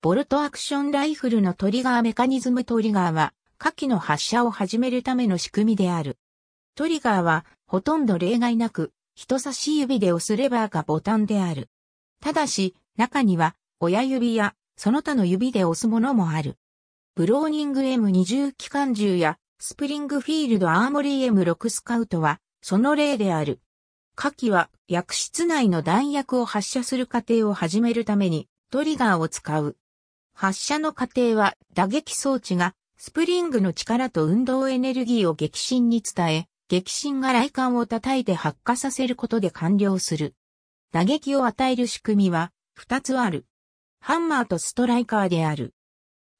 ボルトアクションライフルのトリガーメカニズムトリガーは、火器の発射を始めるための仕組みである。トリガーは、ほとんど例外なく、人差し指で押すレバーがボタンである。ただし、中には、親指や、その他の指で押すものもある。ブローニング M20 機関銃や、スプリングフィールドアーモリー M6 スカウトは、その例である。火器は、薬室内の弾薬を発射する過程を始めるために、トリガーを使う。発射の過程は打撃装置がスプリングの力と運動エネルギーを激震に伝え、激震が雷管を叩いて発火させることで完了する。打撃を与える仕組みは2つある。ハンマーとストライカーである。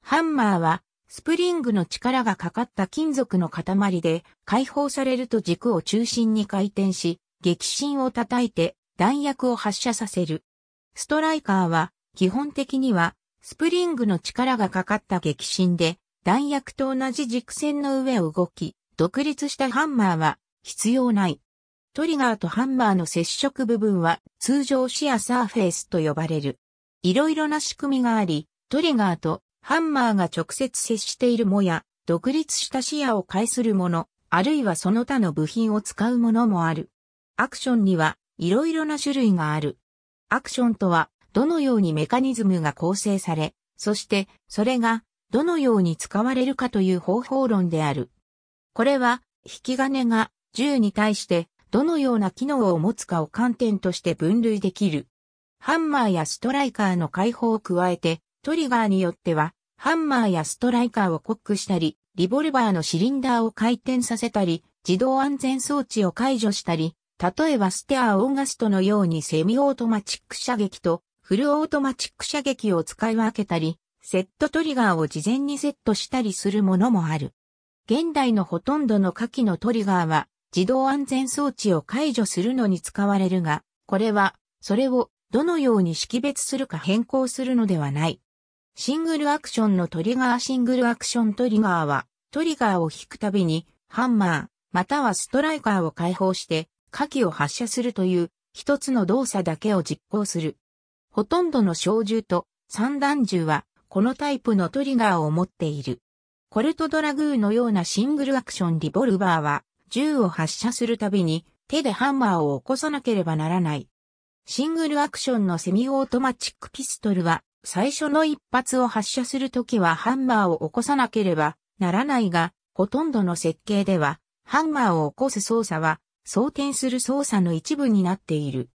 ハンマーはスプリングの力がかかった金属の塊で解放されると軸を中心に回転し、激震を叩いて弾薬を発射させる。ストライカーは基本的にはスプリングの力がかかった激震で、弾薬と同じ軸線の上を動き、独立したハンマーは必要ない。トリガーとハンマーの接触部分は通常視野サーフェイスと呼ばれる。いろいろな仕組みがあり、トリガーとハンマーが直接接しているもや、独立した視野を介するもの、あるいはその他の部品を使うものもある。アクションには、いろいろな種類がある。アクションとは、どのようにメカニズムが構成され、そしてそれがどのように使われるかという方法論である。これは引き金が銃に対してどのような機能を持つかを観点として分類できる。ハンマーやストライカーの解放を加えて、トリガーによっては、ハンマーやストライカーをコックしたり、リボルバーのシリンダーを回転させたり、自動安全装置を解除したり、例えばステアー・オーガストのようにセミオートマチック射撃とフルオートマチック射撃を使い分けたり、セットトリガーを事前にセットしたりするものもある。現代のほとんどの下記のトリガーは自動安全装置を解除するのに使われるが、これは、それをどのように識別するか変更するのではない。シングルアクションのトリガーシングルアクショントリガーは、トリガーを引くたびに、ハンマー、またはストライカーを解放して、火器を発射するという、一つの動作だけを実行する。ほとんどの小銃と散弾銃はこのタイプのトリガーを持っている。コルトドラグーのようなシングルアクションリボルバーは銃を発射するたびに手でハンマーを起こさなければならない。シングルアクションのセミオートマチックピストルは最初の一発を発射するときはハンマーを起こさなければならないが、ほとんどの設計ではハンマーを起こす操作は装填する操作の一部になっている。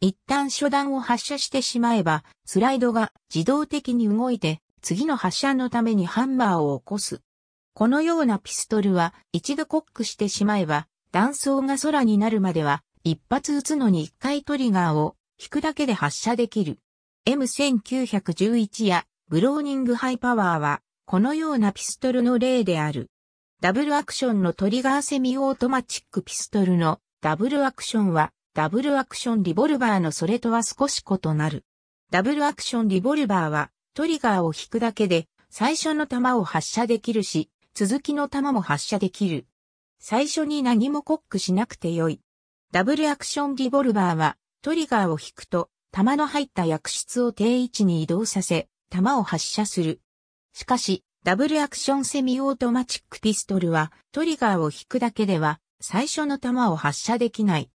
一旦初段を発射してしまえば、スライドが自動的に動いて、次の発射のためにハンマーを起こす。このようなピストルは、一度コックしてしまえば、弾倉が空になるまでは、一発撃つのに一回トリガーを引くだけで発射できる。M1911 やブローニングハイパワーは、このようなピストルの例である。ダブルアクションのトリガーセミオートマチックピストルのダブルアクションはダブルアクションリボルバーのそれとは少し異なる。ダブルアクションリボルバーはトリガーを引くだけで最初の弾を発射できるし、続きの弾も発射できる。最初に何もコックしなくてよい。ダブルアクションリボルバーはトリガーを引くと弾の入った薬室を定位置に移動させ、弾を発射する。しかし、ダブルアクションセミオートマチックピストルはトリガーを引くだけでは最初の弾を発射できない。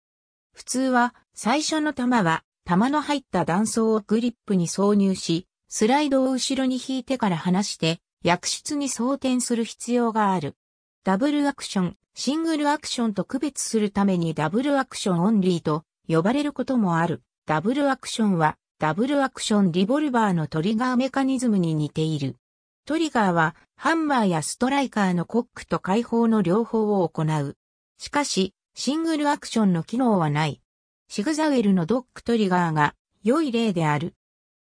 普通は、最初の弾は、弾の入った弾倉をグリップに挿入し、スライドを後ろに引いてから離して、薬室に装填する必要がある。ダブルアクション、シングルアクションと区別するためにダブルアクションオンリーと呼ばれることもある。ダブルアクションは、ダブルアクションリボルバーのトリガーメカニズムに似ている。トリガーは、ハンマーやストライカーのコックと解放の両方を行う。しかし、シングルアクションの機能はない。シグザウェルのドックトリガーが良い例である。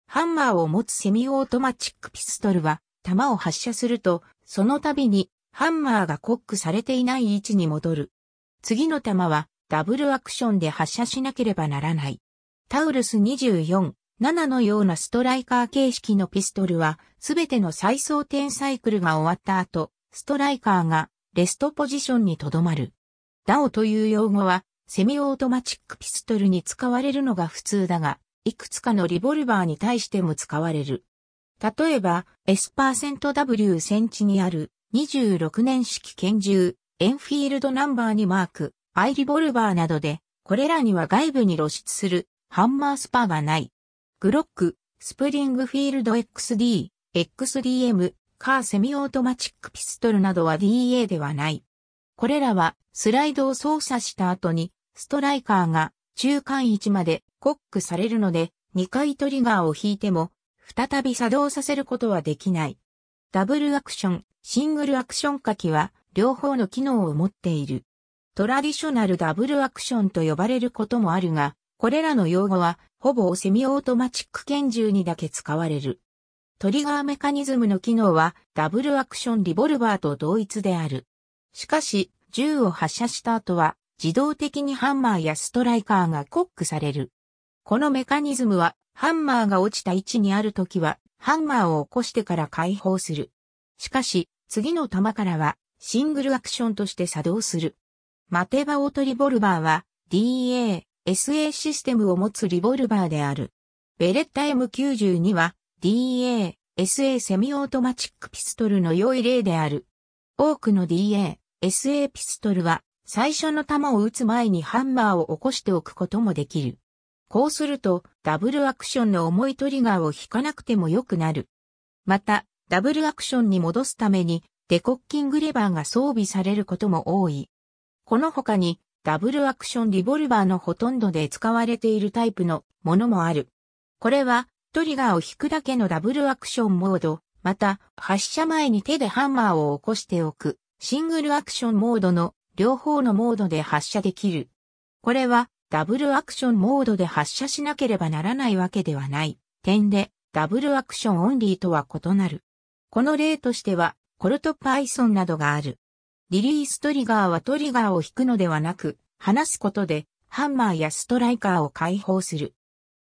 ハンマーを持つセミオートマチックピストルは、弾を発射すると、その度にハンマーがコックされていない位置に戻る。次の弾はダブルアクションで発射しなければならない。タウルス24、7のようなストライカー形式のピストルは、すべての再装填サイクルが終わった後、ストライカーがレストポジションに留まる。ダオという用語は、セミオートマチックピストルに使われるのが普通だが、いくつかのリボルバーに対しても使われる。例えば、S%W センチにある26年式拳銃、エンフィールドナンバーにマーク、アイリボルバーなどで、これらには外部に露出するハンマースパーがない。グロック、スプリングフィールド XD、XDM、カーセミオートマチックピストルなどは DA ではない。これらはスライドを操作した後にストライカーが中間位置までコックされるので2回トリガーを引いても再び作動させることはできない。ダブルアクション、シングルアクション書きは両方の機能を持っている。トラディショナルダブルアクションと呼ばれることもあるが、これらの用語はほぼセミオートマチック拳銃にだけ使われる。トリガーメカニズムの機能はダブルアクションリボルバーと同一である。しかし、銃を発射した後は、自動的にハンマーやストライカーがコックされる。このメカニズムは、ハンマーが落ちた位置にあるときは、ハンマーを起こしてから解放する。しかし、次の弾からは、シングルアクションとして作動する。マテバオトリボルバーは、DA、SA システムを持つリボルバーである。ベレッタ M92 は、DA、SA セミオートマチックピストルの良い例である。多くの DA、SA ピストルは最初の弾を撃つ前にハンマーを起こしておくこともできる。こうするとダブルアクションの重いトリガーを引かなくても良くなる。また、ダブルアクションに戻すためにデコッキングレバーが装備されることも多い。この他にダブルアクションリボルバーのほとんどで使われているタイプのものもある。これはトリガーを引くだけのダブルアクションモード、また発射前に手でハンマーを起こしておく。シングルアクションモードの両方のモードで発射できる。これはダブルアクションモードで発射しなければならないわけではない点でダブルアクションオンリーとは異なる。この例としてはコルトパイソンなどがある。リリーストリガーはトリガーを引くのではなく、離すことでハンマーやストライカーを解放する。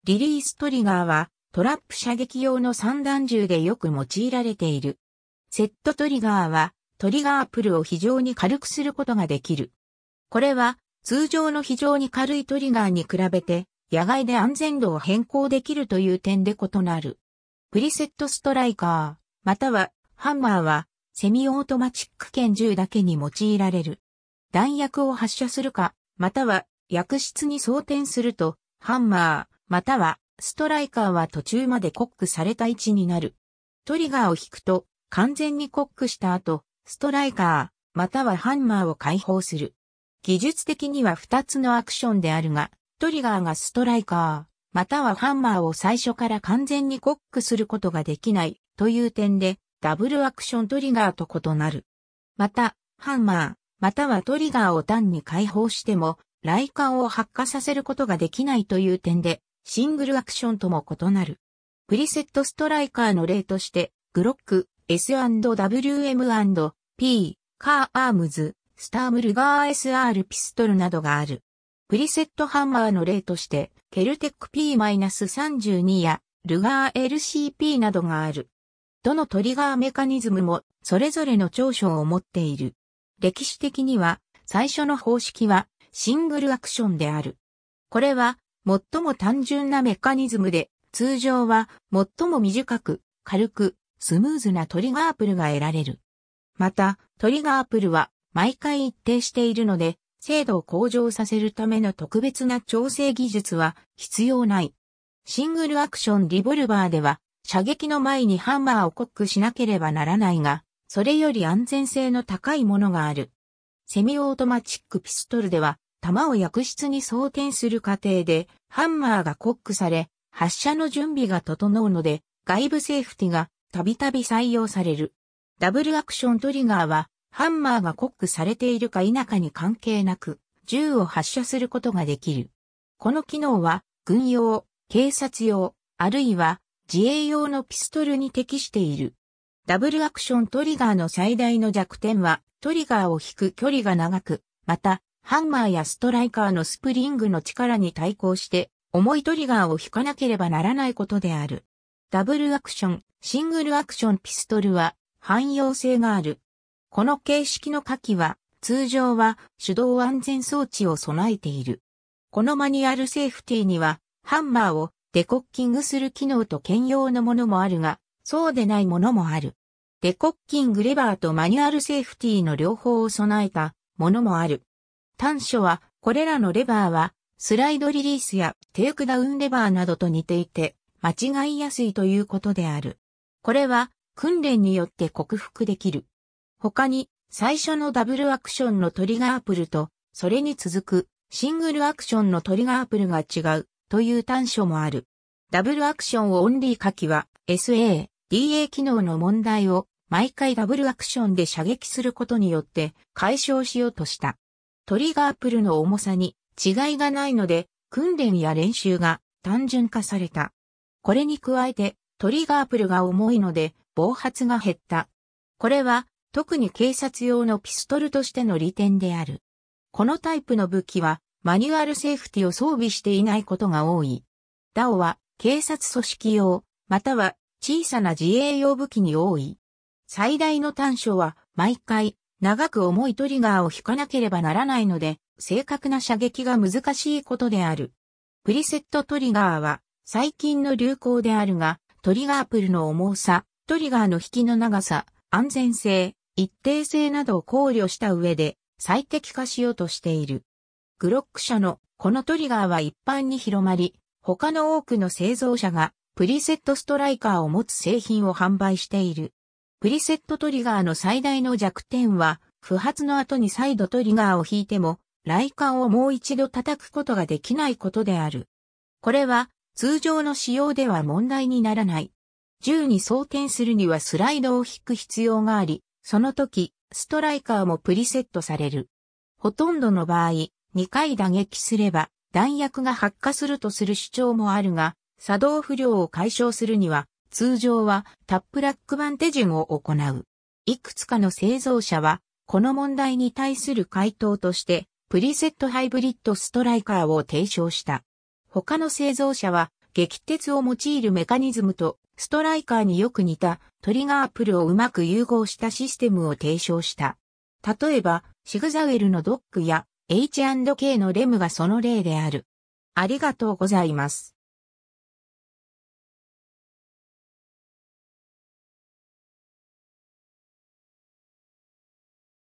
リリーストリガーはトラップ射撃用の散弾銃でよく用いられている。セットトリガーはトリガープルを非常に軽くすることができる。これは通常の非常に軽いトリガーに比べて野外で安全度を変更できるという点で異なる。プリセットストライカー、またはハンマーはセミオートマチック拳銃だけに用いられる。弾薬を発射するか、または薬室に装填すると、ハンマー、またはストライカーは途中までコックされた位置になる。トリガーを引くと完全にコックした後、ストライカー、またはハンマーを解放する。技術的には2つのアクションであるが、トリガーがストライカー、またはハンマーを最初から完全にコックすることができないという点で、ダブルアクショントリガーと異なる。また、ハンマー、またはトリガーを単に解放しても、ライカーを発火させることができないという点で、シングルアクションとも異なる。プリセットストライカーの例として、グロック、S&WM&P、カーアームズ、スタームルガー SR ピストルなどがある。プリセットハンマーの例として、ケルテック P-32 やルガー LCP などがある。どのトリガーメカニズムもそれぞれの長所を持っている。歴史的には最初の方式はシングルアクションである。これは最も単純なメカニズムで通常は最も短く軽くスムーズなトリガープルが得られる。また、トリガープルは毎回一定しているので、精度を向上させるための特別な調整技術は必要ない。シングルアクションリボルバーでは、射撃の前にハンマーをコックしなければならないが、それより安全性の高いものがある。セミオートマチックピストルでは、弾を薬室に装填する過程で、ハンマーがコックされ、発射の準備が整うので、外部セーフティがたびたび採用される。ダブルアクショントリガーは、ハンマーがコックされているか否かに関係なく、銃を発射することができる。この機能は、軍用、警察用、あるいは自衛用のピストルに適している。ダブルアクショントリガーの最大の弱点は、トリガーを引く距離が長く、また、ハンマーやストライカーのスプリングの力に対抗して、重いトリガーを引かなければならないことである。ダブルアクション、シングルアクションピストルは汎用性がある。この形式の火器は通常は手動安全装置を備えている。このマニュアルセーフティにはハンマーをデコッキングする機能と兼用のものもあるが、そうでないものもある。デコッキングレバーとマニュアルセーフティの両方を備えたものもある。短所は、これらのレバーは、スライドリリースやテイクダウンレバーなどと似ていて、間違いやすいということである。これは訓練によって克服できる。他に最初のダブルアクションのトリガープルとそれに続くシングルアクションのトリガープルが違うという短所もある。ダブルアクションをオンリー書きは SA、DA 機能の問題を毎回ダブルアクションで射撃することによって解消しようとした。トリガープルの重さに違いがないので訓練や練習が単純化された。これに加えて、トリガープルが重いので、暴発が減った。これは、特に警察用のピストルとしての利点である。このタイプの武器は、マニュアルセーフティを装備していないことが多い。ダオは、警察組織用、または、小さな自衛用武器に多い。最大の短所は、毎回、長く重いトリガーを引かなければならないので、正確な射撃が難しいことである。プリセットトリガーは、最近の流行であるが、トリガープルの重さ、トリガーの引きの長さ、安全性、一定性などを考慮した上で最適化しようとしている。グロック社のこのトリガーは一般に広まり、他の多くの製造者がプリセットストライカーを持つ製品を販売している。プリセットトリガーの最大の弱点は、不発の後に再度トリガーを引いても、ライカーをもう一度叩くことができないことである。これは通常の仕様では問題にならない。銃に装填するにはスライドを引く必要があり、その時、ストライカーもプリセットされる。ほとんどの場合、2回打撃すれば弾薬が発火するとする主張もあるが、作動不良を解消するには、通常はタップラック版手順を行う。いくつかの製造者は、この問題に対する回答として、プリセットハイブリッドストライカーを提唱した。他の製造者は撃鉄を用いるメカニズムとストライカーによく似たトリガープルをうまく融合したシステムを提唱した。例えば、シグザウェルのドックや H&K のレムがその例である。ありがとうございます。